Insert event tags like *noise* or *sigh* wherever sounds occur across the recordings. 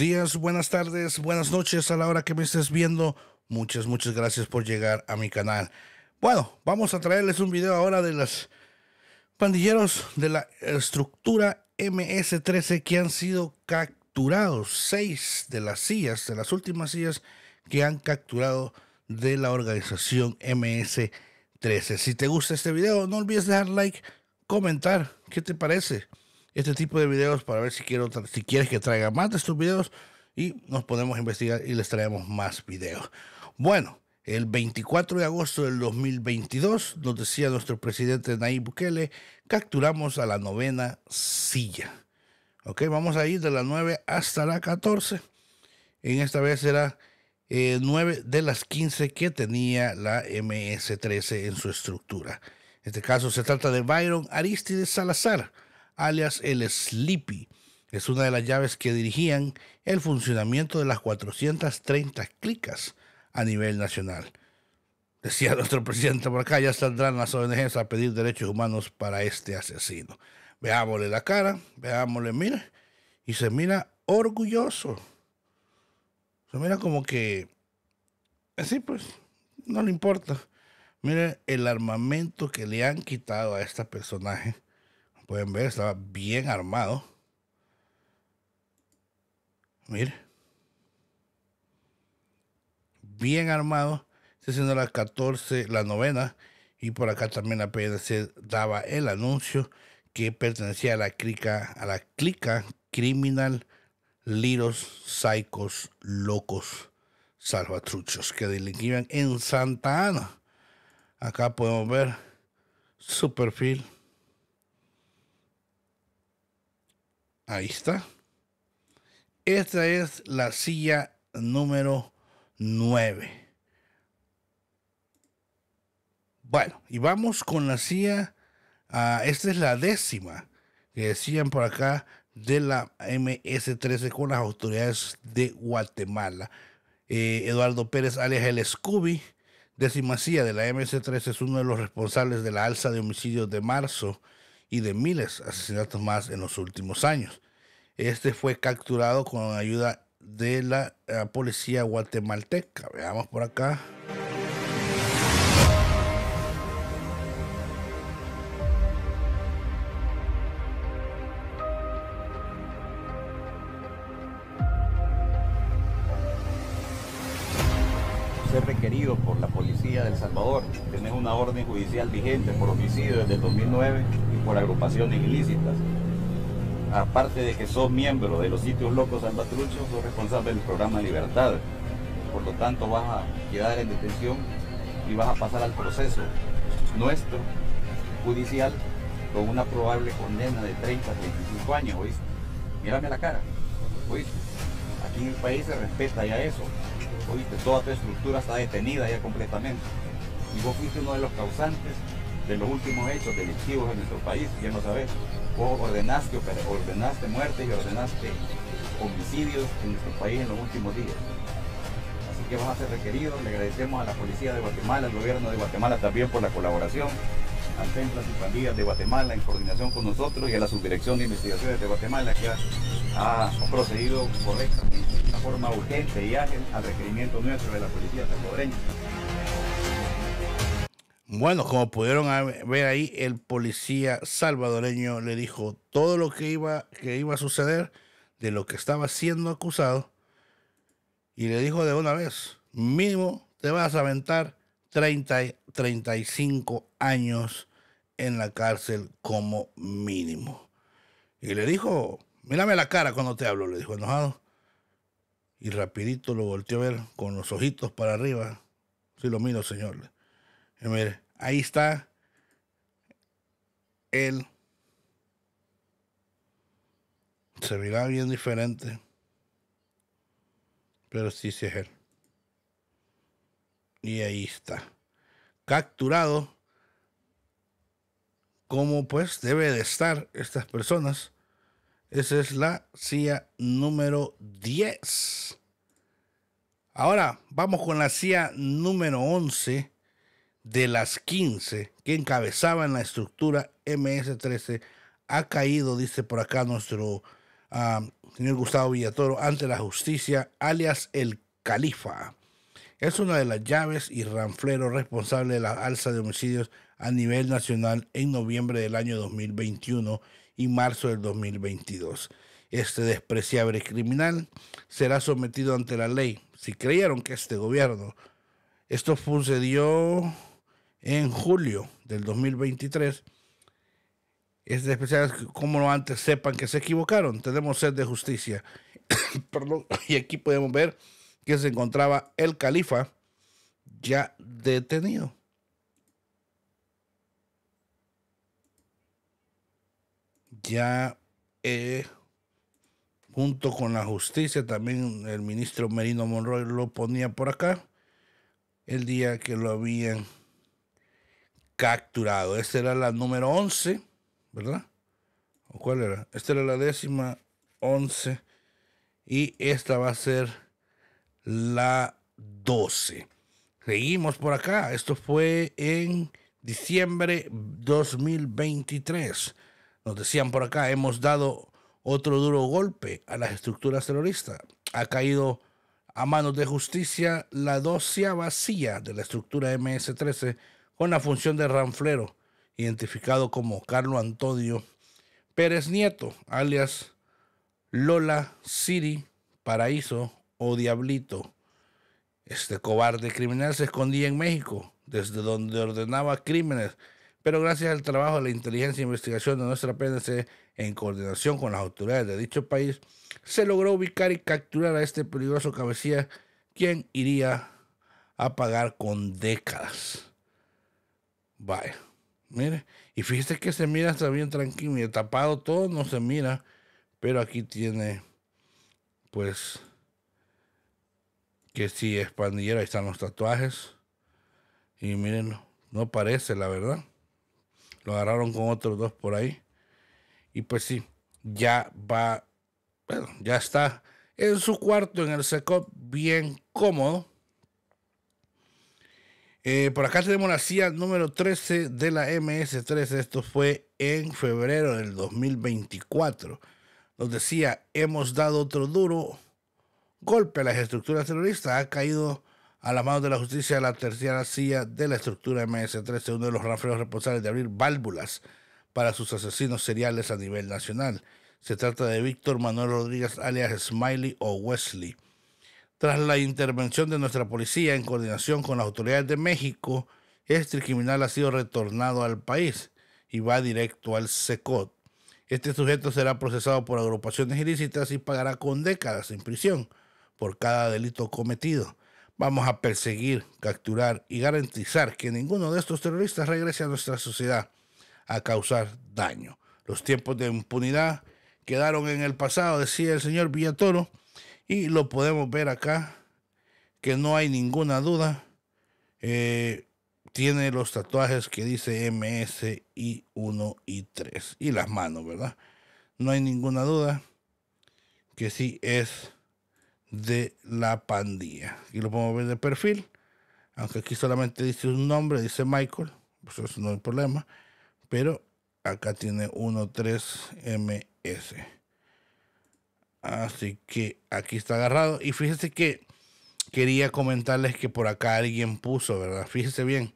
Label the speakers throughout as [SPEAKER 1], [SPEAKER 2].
[SPEAKER 1] días, buenas tardes, buenas noches a la hora que me estés viendo. Muchas, muchas gracias por llegar a mi canal. Bueno, vamos a traerles un video ahora de los pandilleros de la estructura MS-13 que han sido capturados. Seis de las sillas, de las últimas sillas que han capturado de la organización MS-13. Si te gusta este video, no olvides dejar like, comentar qué te parece este tipo de videos para ver si, quiero, si quieres que traiga más de estos videos y nos podemos investigar y les traemos más videos. Bueno, el 24 de agosto del 2022, nos decía nuestro presidente Nayib Bukele, capturamos a la novena silla. Ok, vamos a ir de la 9 hasta la 14. En esta vez era eh, 9 de las 15 que tenía la MS-13 en su estructura. En este caso se trata de Byron Aristides Salazar alias el Sleepy. Es una de las llaves que dirigían el funcionamiento de las 430 clicas a nivel nacional. Decía nuestro *laughs* presidente por acá, ya saldrán las ONGs a pedir derechos humanos para este asesino. Veámosle la cara, veámosle, mire, y se mira orgulloso. Se mira como que, así eh, pues, no le importa. Mire el armamento que le han quitado a este personaje Pueden ver, estaba bien armado. Mire. Bien armado. Está siendo la 14, la novena. Y por acá también la PNC daba el anuncio que pertenecía a la clica, a la clica criminal liros, psicos, locos, salvatruchos que delinquían en Santa Ana. Acá podemos ver su perfil Ahí está. Esta es la silla número 9. Bueno, y vamos con la silla. Ah, esta es la décima que decían por acá de la MS-13 con las autoridades de Guatemala. Eh, Eduardo Pérez, alias el Scooby, décima silla de la MS-13, es uno de los responsables de la alza de homicidios de marzo y de miles de asesinatos más en los últimos años. Este fue capturado con ayuda de la, eh, policía guatemalteca. Veamos por acá.
[SPEAKER 2] ser requerido por la policía del El Salvador. tener una orden judicial vigente por homicidio desde 2009 por agrupaciones ilícitas. Aparte de que sos miembro de los sitios locos albatruchos sos responsable del programa Libertad. Por lo tanto, vas a quedar en detención y vas a pasar al proceso nuestro judicial con una probable condena de 30 a 35 años, ¿oíste? Mírame la cara, ¿oíste? Aquí en el país se respeta ya eso, ¿oíste? Toda tu estructura está detenida ya completamente. Y vos fuiste uno de los causantes de los últimos hechos delictivos en nuestro país, ya no sabes. Vos ordenaste, ordenaste muertes y ordenaste homicidios en nuestro país en los últimos días. Así que vamos a ser requerido. Le agradecemos a la Policía de Guatemala, al gobierno de Guatemala también por la colaboración, al Centro de Pandillas de Guatemala en coordinación con nosotros y a la Subdirección de Investigaciones de Guatemala que ha, procedido correctamente, de forma urgente y ágil al requerimiento nuestro de la Policía salvadoreña.
[SPEAKER 1] Bueno, como pudieron ver ahí, el policía salvadoreño le dijo todo lo que iba, que iba a suceder, de lo que estaba siendo acusado, y le dijo de una vez, mínimo te vas a aventar 30, 35 años en la cárcel como mínimo. Y le dijo, mírame la cara cuando te hablo, le dijo enojado. Y rapidito lo volteó a ver con los ojitos para arriba. sí, lo miro, señor. mire, Ahí está él. Se verá bien diferente. Pero sí, sí es él. Y ahí está. Capturado. Como pues debe de estar estas personas. Esa es la CIA número 10. Ahora vamos con la CIA número 11 de las 15 que encabezaban la estructura MS-13 ha caído, dice por acá nuestro ah, señor Gustavo Villatoro, ante la justicia, alias el califa. Es una de las llaves y ranfleros responsable de la alza de homicidios a nivel nacional en noviembre del año 2021 y marzo del 2022. Este despreciable criminal será sometido ante la ley. Si creyeron que este gobierno, esto sucedió en julio del 2023. es de especial como antes sepan que se equivocaron. Tenemos sed de justicia. *coughs* Perdón. *coughs* Y aquí podemos ver que se encontraba el califa ya detenido. Ya eh, junto con la justicia, también el ministro Merino Monroy lo ponía por acá el día que lo habían capturado. Esta era la número 11, ¿verdad? ¿O cuál era? Esta era la décima, 11. Y esta va a ser la 12. Seguimos por acá. Esto fue en diciembre 2023. Nos decían por acá, hemos dado otro duro golpe a las estructuras terroristas. Ha caído a manos de justicia la docia vacía de la estructura MS-13 con la función de ranflero, identificado como Carlo Antonio Pérez Nieto, alias Lola Siri Paraíso o Diablito. Este cobarde criminal se escondía en México, desde donde ordenaba crímenes, pero gracias al trabajo de la inteligencia e investigación de nuestra PNC, en coordinación con las autoridades de dicho país, se logró ubicar y capturar a este peligroso cabecilla, quien iría a pagar con décadas Vaya, mire. Y fíjese que se mira está bien tranquilo. Y tapado todo no se mira. Pero aquí tiene, pues, que sí es pandillero. Ahí están los tatuajes. Y miren, No parece, la verdad. Lo agarraron con otros dos por ahí. Y pues sí, ya va, bueno, ya está en su cuarto en el seco, bien cómodo. Eh, por acá tenemos la CIA número 13 de la MS-13. Esto fue en febrero del 2024. Nos decía, hemos dado otro duro golpe a las estructuras terroristas. Ha caído a las manos de la justicia la tercera CIA de la estructura MS-13, uno de los ranferos responsables de abrir válvulas para sus asesinos seriales a nivel nacional. Se trata de Víctor Manuel Rodríguez, alias Smiley o Wesley tras la intervención de nuestra policía en coordinación con las autoridades de México, este criminal ha sido retornado al país y va directo al SECOT. Este sujeto será procesado por agrupaciones ilícitas y pagará con décadas en prisión por cada delito cometido. Vamos a perseguir, capturar y garantizar que ninguno de estos terroristas regrese a nuestra sociedad a causar daño. Los tiempos de impunidad quedaron en el pasado, decía el señor Villatoro, y lo podemos ver acá, que no hay ninguna duda. Eh, tiene los tatuajes que dice MS y 1 y 3. Y las manos, ¿verdad? No hay ninguna duda que sí es de la pandilla. y lo podemos ver de perfil. Aunque aquí solamente dice un nombre, dice Michael. Pues eso no es problema. Pero acá tiene 13MS. Así que aquí está agarrado. Y fíjese que quería comentarles que por acá alguien puso, ¿verdad? Fíjese bien.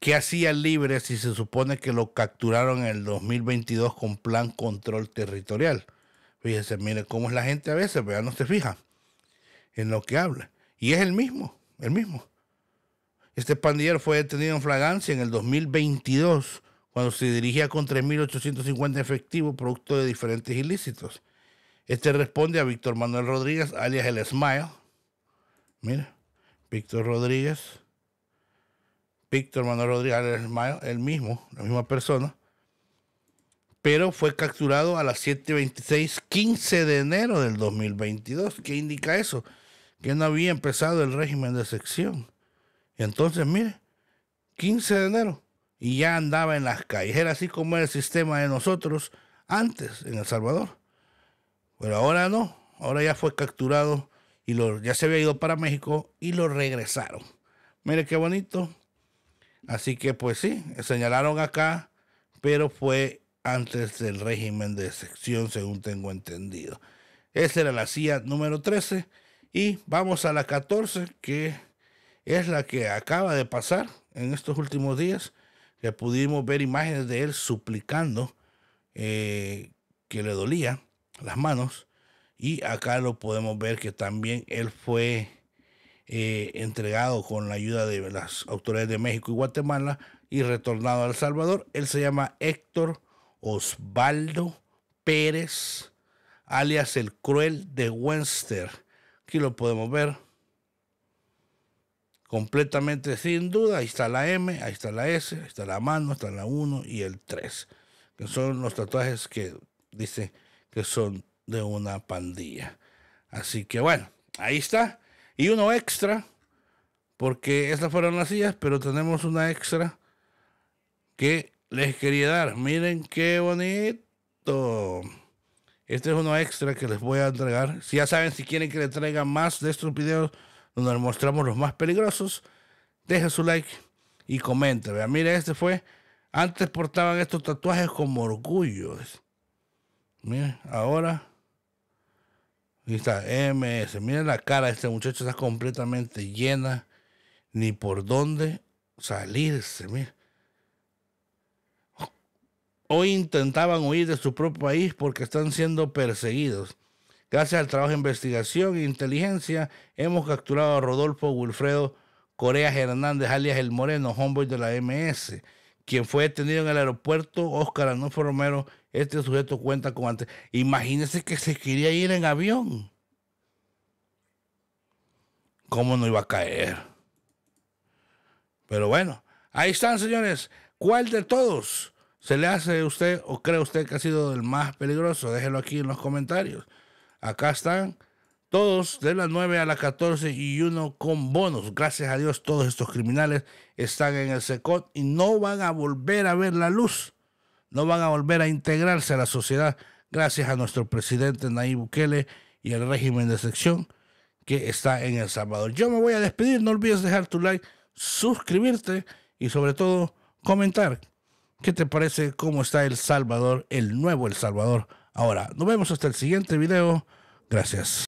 [SPEAKER 1] ¿Qué hacía libre si se supone que lo capturaron en el 2022 con plan control territorial? Fíjese, mire cómo es la gente a veces, ¿verdad? No se fija en lo que habla. Y es el mismo, el mismo. Este pandillero fue detenido en flagancia en el 2022 cuando se dirigía con 3.850 efectivos producto de diferentes ilícitos. Este responde a Víctor Manuel Rodríguez, alias el Smile. Mira, Víctor Rodríguez. Víctor Manuel Rodríguez, alias el Smile, el mismo, la misma persona. Pero fue capturado a las 7.26, 15 de enero del 2022. ¿Qué indica eso? Que no había empezado el régimen de sección. entonces, mire, 15 de enero. Y ya andaba en las calles. Era así como era el sistema de nosotros antes en El Salvador. Bueno, ahora no, ahora ya fue capturado y lo, ya se había ido para México y lo regresaron. Mire qué bonito. Así que pues sí, señalaron acá, pero fue antes del régimen de sección, según tengo entendido. Esa era la CIA número 13 y vamos a la 14, que es la que acaba de pasar en estos últimos días, Ya pudimos ver imágenes de él suplicando eh, que le dolía las manos. Y acá lo podemos ver que también él fue eh, entregado con la ayuda de las autoridades de México y Guatemala y retornado a El Salvador. Él se llama Héctor Osvaldo Pérez, alias el Cruel de Wenster. Aquí lo podemos ver completamente sin duda. Ahí está la M, ahí está la S, ahí está la mano, está la 1 y el 3, son los tatuajes que dice son de una pandilla. Así que bueno, ahí está. Y uno extra, porque estas fueron las sillas, pero tenemos una extra que les quería dar. Miren qué bonito. Este es uno extra que les voy a entregar. Si ya saben, si quieren que les traiga más de estos videos donde les mostramos los más peligrosos, dejen su like y comenten. Mira, este fue. Antes portaban estos tatuajes como orgullo Miren, ahora. ahí está MS. Miren la cara de este muchacho, está completamente llena. Ni por dónde salirse, miren. Hoy intentaban huir de su propio país porque están siendo perseguidos. Gracias al trabajo de investigación e inteligencia, hemos capturado a Rodolfo Wilfredo Corea Hernández, alias El Moreno, homeboy de la MS quien fue detenido en el aeropuerto, Óscar fue Romero, este sujeto cuenta con antes. Imagínese que se quería ir en avión. ¿Cómo no iba a caer? Pero bueno, ahí están, señores. ¿Cuál de todos se le hace a usted o cree usted que ha sido el más peligroso? Déjelo aquí en los comentarios. Acá están todos de las 9 a las 14 y uno con bonos. Gracias a Dios todos estos criminales están en el SECOT y no van a volver a ver la luz. No van a volver a integrarse a la sociedad gracias a nuestro presidente Nayib Bukele y el régimen de sección que está en El Salvador. Yo me voy a despedir. No olvides dejar tu like, suscribirte y sobre todo comentar qué te parece, cómo está El Salvador, el nuevo El Salvador. Ahora, nos vemos hasta el siguiente video. Gracias.